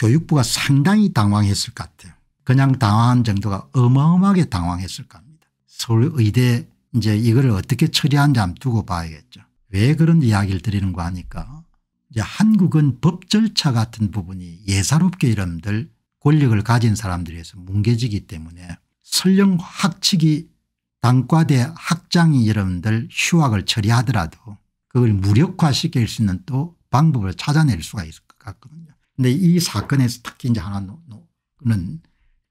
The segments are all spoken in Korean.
교육부가 상당히 당황했을 것 같아요. 그냥 당황한 정도가 어마어마하게 당황했을 겁니다. 서울의대 이제 이걸 어떻게 처리하는지 한번 두고 봐야겠죠. 왜 그런 이야기를 드리는 거 하니까 이제 한국은 법 절차 같은 부분이 예사롭게 이름들 권력을 가진 사람들에서 뭉개지기 때문에 설령 학칙이 단과대 학장이 여러분들 휴학을 처리하더라도 그걸 무력화시킬 수 있는 또 방법을 찾아낼 수가 있을 것 같거든요. 근데 이 사건에서 특히 이제 하나는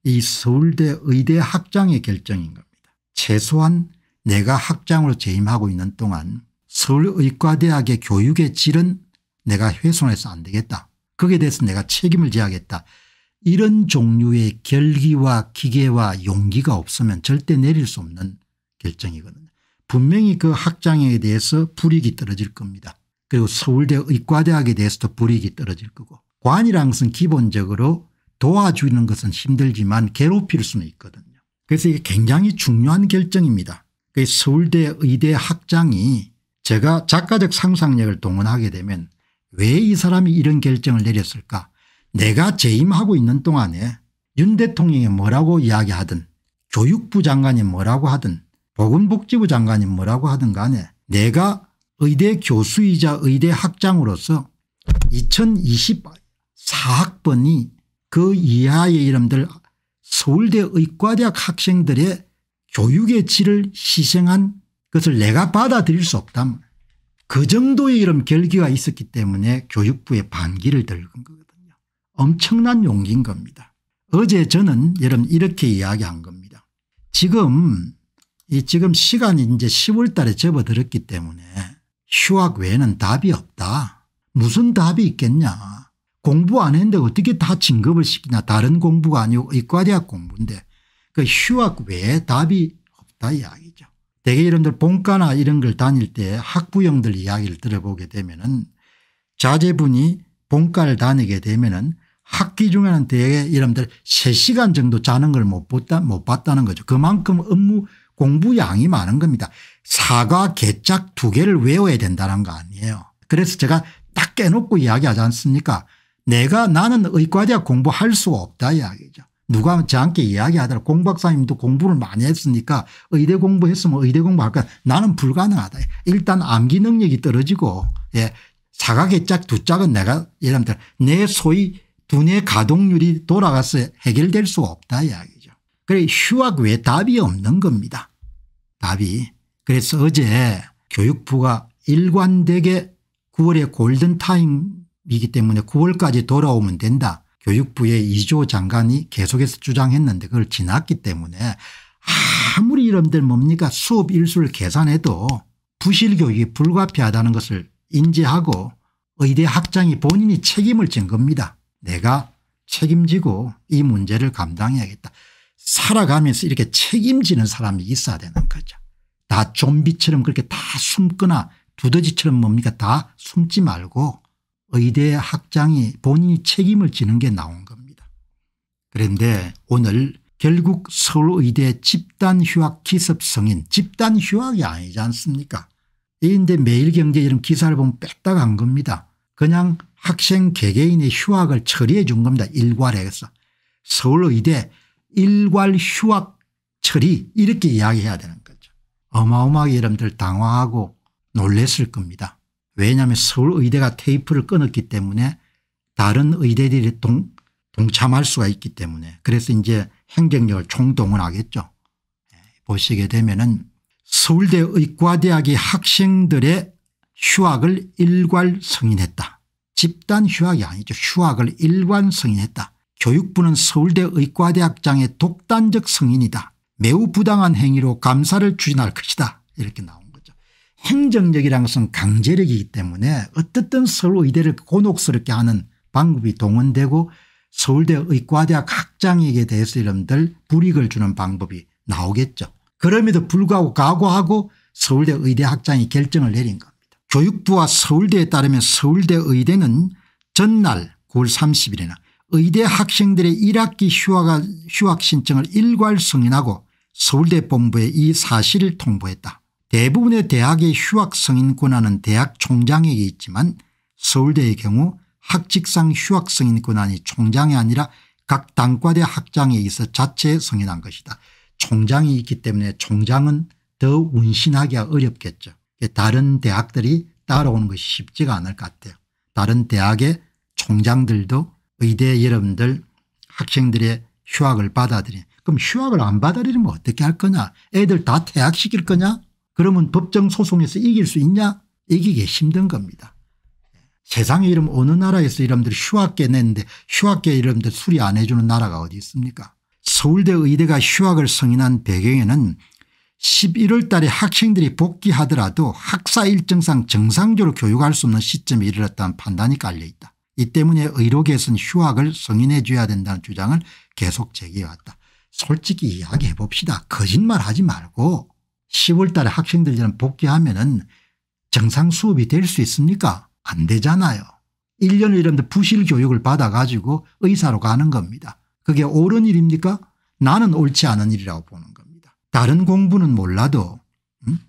이 서울대 의대 학장의 결정인 겁니다. 최소한 내가 학장으로 재임하고 있는 동안 서울의과대학의 교육의 질은 내가 훼손해서 안 되겠다. 거기에 대해서 내가 책임을 져야겠다. 이런 종류의 결기와 기계와 용기가 없으면 절대 내릴 수 없는 결정이거든요. 분명히 그 학장에 대해서 불이익이 떨어질 겁니다. 그리고 서울대 의과대학에 대해서도 불이익이 떨어질 거고 관이라는 것은 기본적으로 도와주는 것은 힘들지만 괴롭힐 수는 있거든요. 그래서 이게 굉장히 중요한 결정입니다. 그 서울대 의대 학장이 제가 작가적 상상력을 동원하게 되면 왜 이 사람이 이런 결정을 내렸을까 내가 재임하고 있는 동안에 윤 대통령이 뭐라고 이야기하든 교육부 장관이 뭐라고 하든 보건복지부 장관이 뭐라고 하든 간에 내가 의대 교수이자 의대 학장으로서 2020 4학번이 그 이하의 이름들 서울대 의과대학 학생들의 교육의 질을 희생한 것을 내가 받아들일 수 없다. 그 정도의 이런 결기가 있었기 때문에 교육부의 반기를 들은 거거든요. 엄청난 용기인 겁니다. 어제 저는 여러분 이렇게 이야기한 겁니다. 지금 이 지금 시간이 이제 10월 달에 접어들었기 때문에 휴학 외에는 답이 없다. 무슨 답이 있겠냐. 공부 안 했는데 어떻게 다 진급을 시키냐 다른 공부가 아니고 의과대학 공부인데 그 휴학 외에 답이 없다 이야기죠. 대개 여러분들 본과나 이런 걸 다닐 때 학부형들 이야기를 들어보게 되면 은 자제분이 본과를 다니게 되면 은 학기 중에는 대개 여러분들 3시간 정도 자는 걸못 봤다, 못 봤다는 거죠. 그만큼 업무 공부 양이 많은 겁니다. 사과 개짝 두 개를 외워야 된다는 거 아니에요. 그래서 제가 딱 깨놓고 이야기하지 않습니까 내가 나는 의과대학 공부할 수가 없다 이야기죠. 누가 저한테 이야기하더라. 공 박사님도 공부를 많이 했으니까 의대 공부했으면 의대 공부할까 나는 불가능하다. 일단 암기 능력이 떨어지고 예. 사각의 짝두 짝은 내가 예를 들면 내 소위 두뇌 가동률이 돌아가서 해결될 수가 없다 이야기죠. 그래 휴학 외 답이 없는 겁니다. 답이. 그래서 어제 교육부가 일관되게 9월에 골든타임 이기 때문에 9월까지 돌아오면 된다. 교육부의 이조 장관이 계속해서 주장했는데 그걸 지났기 때문에 아무리 이름들 뭡니까 수업 일수를 계산해도 부실교육이 불가피하다는 것을 인지하고 의대 학장이 본인이 책임을 진 겁니다. 내가 책임지고 이 문제를 감당해야겠다. 살아가면서 이렇게 책임지는 사람이 있어야 되는 거죠. 다 좀비처럼 그렇게 다 숨거나 두더지처럼 뭡니까 다 숨지 말고 의대 학장이 본인이 책임을 지는 게 나온 겁니다. 그런데 오늘 결국 서울의대 집단휴학 기습 성인 집단휴학이 아니지 않습니까 이인데 매일경제 이런 기사를 보면 뺐다 간 겁니다. 그냥 학생 개개인의 휴학을 처리해 준 겁니다. 일괄해서 서울의대 일괄 휴학 처리 이렇게 이야기해야 되는 거죠. 어마어마하게 여러분들 당황하고 놀랬을 겁니다. 왜냐하면 서울의대가 테이프를 끊었기 때문에 다른 의대들이 동, 동참할 수가 있기 때문에 그래서 이제 행정력을 총동원하겠죠. 예, 보시게 되면은 서울대 의과대학이 학생들의 휴학을 일괄 승인했다. 집단 휴학이 아니죠. 휴학을 일괄 승인했다. 교육부는 서울대 의과대학장의 독단적 승인이다. 매우 부당한 행위로 감사를 추진할 것이다. 이렇게 나옵니다. 행정력이라 것은 강제력이기 때문에 어떻든 서울 의대를 곤혹스럽게 하는 방법이 동원되고 서울대 의과대학 학장에게 대해서 여러분들 불이익을 주는 방법이 나오겠죠. 그럼에도 불구하고 각오하고 서울대 의대 학장이 결정을 내린 겁니다. 교육부와 서울대에 따르면 서울대 의대는 전날 9월 30일에는 의대 학생들의 1학기 휴학, 휴학 신청을 일괄 승인하고 서울대 본부에 이 사실을 통보했다. 대부분의 대학의 휴학 승인 권한은 대학 총장에게 있지만 서울대의 경우 학직상 휴학 승인 권한이 총장이 아니라 각 단과대 학장에 있어 자체 승인한 것이다. 총장이 있기 때문에 총장은 더 운신하기가 어렵겠죠. 다른 대학들이 따라오는 것이 쉽지가 않을 것 같아요. 다른 대학의 총장들도 의대 여러분들 학생들의 휴학을 받아들이 그럼 휴학을 안 받아들이면 어떻게 할 거냐 애들 다 퇴학시킬 거냐 그러면 법정 소송에서 이길 수 있냐 이기기 힘든 겁니다. 세상에 이름 어느 나라에서 이름들 휴학계 냈는데 휴학계 이름들 수리 안 해주는 나라가 어디 있습니까 서울대 의대가 휴학을 승인한 배경에는 11월 달에 학생들이 복귀하더라도 학사 일정상 정상적으로 교육할 수 없는 시점에 이르렀다는 판단이 깔려있다. 이 때문에 의료계에서는 휴학을 승인해 줘야 된다는 주장을 계속 제기해왔다. 솔직히 이야기해 봅시다. 거짓말하지 말고 10월 달에 학생들이랑 복귀하면은 정상 수업이 될 수 있습니까? 안 되잖아요. 1년을 이런데 부실 교육을 받아가지고 의사로 가는 겁니다. 그게 옳은 일입니까? 나는 옳지 않은 일이라고 보는 겁니다. 다른 공부는 몰라도 음?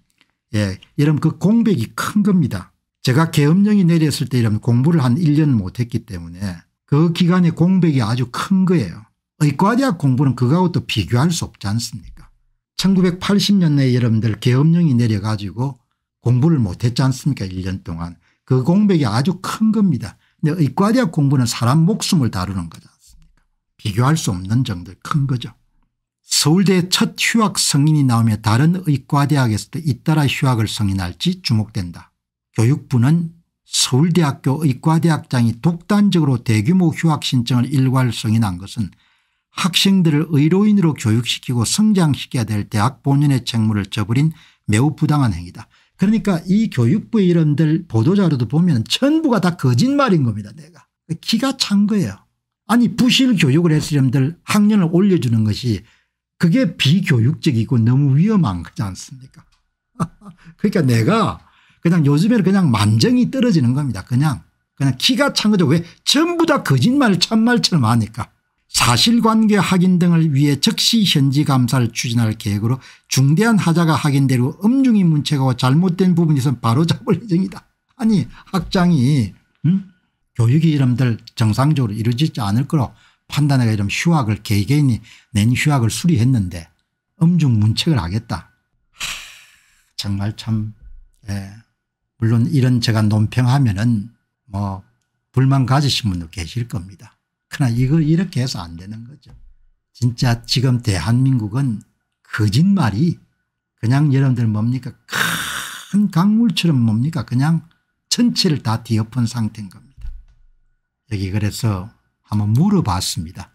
예, 여러분그 공백이 큰 겁니다. 제가 계엄령이 내렸을 때여러분 공부를 한 1년 못했기 때문에 그 기간의 공백이 아주 큰 거예요. 의과대학 공부는 그거하고 또 비교할 수 없지 않습니까 1980년대에 여러분들 계엄령이 내려가지고 공부를 못했지 않습니까 1년 동안. 그 공백이 아주 큰 겁니다. 근데 의과대학 공부는 사람 목숨을 다루는 거지 않습니까 비교할 수 없는 정도 큰 거죠. 서울대 첫 휴학 성인이 나오며 다른 의과대학에서도 잇따라 휴학을 성인할지 주목된다. 교육부는 서울대학교 의과대학장이 독단적으로 대규모 휴학 신청을 일괄 성인한 것은 학생들을 의료인으로 교육시키고 성장시켜야 될 대학 본연의 책무를 저버린 매우 부당한 행위다. 그러니까 이 교육부의 이런들 보도자료도 보면 전부가 다 거짓말인 겁니다 내가. 기가 찬 거예요. 아니 부실 교육을 했서 이런들 학년을 올려주는 것이 그게 비교육적이고 너무 위험한 거지 않습니까 그러니까 내가 그냥 요즘에는 그냥 만정이 떨어지는 겁니다 그냥. 그냥 기가 찬 거죠. 왜 전부 다 거짓말 참말처럼 하니까. 사실관계 확인 등을 위해 즉시 현지 감사를 추진할 계획으로 중대한 하자가 확인되고 엄중히 문체가 잘못된 부분이 있으면 바로 잡을 예정이다. 아니 학장이 음? 교육이 이름들 정상적으로 이루어지지 않을 거로 판단해가 이 휴학을 개개인이 낸 휴학을 수리했는데 엄중 문책을 하겠다. 하, 정말 참 예. 물론 이런 제가 논평하면은 뭐 불만 가지신 분도 계실 겁니다. 그러나 이걸 이렇게 해서 안 되는 거죠. 진짜 지금 대한민국은 거짓말이 그냥 여러분들 뭡니까 큰 강물처럼 뭡니까 그냥 천체를다 뒤엎은 상태인 겁니다. 여기 그래서 한번 물어봤습니다.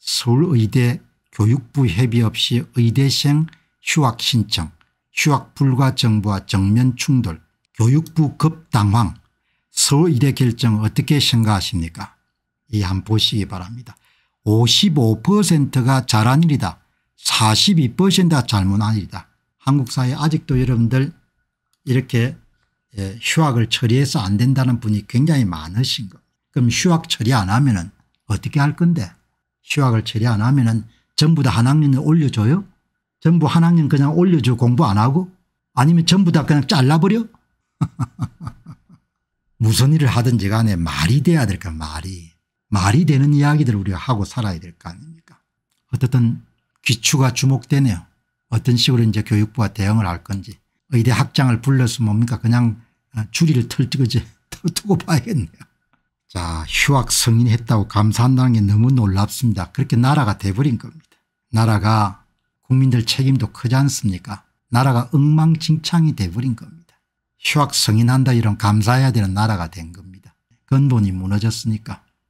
서울의대 교육부 협의 없이 의대생 휴학 신청, 휴학 불가 정부와 정면 충돌, 교육부 급당황, 서울의대 결정 어떻게 생각하십니까 이한 보시기 바랍니다. 55%가 잘한 일이다. 42%가 잘못한 일이다. 한국 사회 아직도 여러분들 이렇게 예, 휴학을 처리해서 안 된다는 분이 굉장히 많으신 거. 니다 그럼 휴학 처리 안 하면 은 어떻게 할 건데 휴학을 처리 안 하면 은 전부 다 한 학년을 올려줘요? 전부 한 학년 그냥 올려줘 공부 안 하고? 아니면 전부 다 그냥 잘라버려? 무슨 일을 하든지 간에 말이 돼야 될까 말이. 말이 되는 이야기들을 우리가 하고 살아야 될 거 아닙니까 어쨌든 기추가 주목되네요. 어떤 식으로 이제 교육부가 대응을 할 건지 의대 학장을 불러서 뭡니까 그냥 줄이를 어, 털지 두고 봐야겠네요. 자 휴학 승인했다고 감사한다는 게 너무 놀랍습니다. 그렇게 나라가 돼버린 겁니다. 나라가 국민들 책임도 크지 않습니까 나라가 엉망진창이 돼버린 겁니다. 휴학 승인한다 이런 감사해야 되는 나라가 된 겁니다. 근본이 무너졌으니까.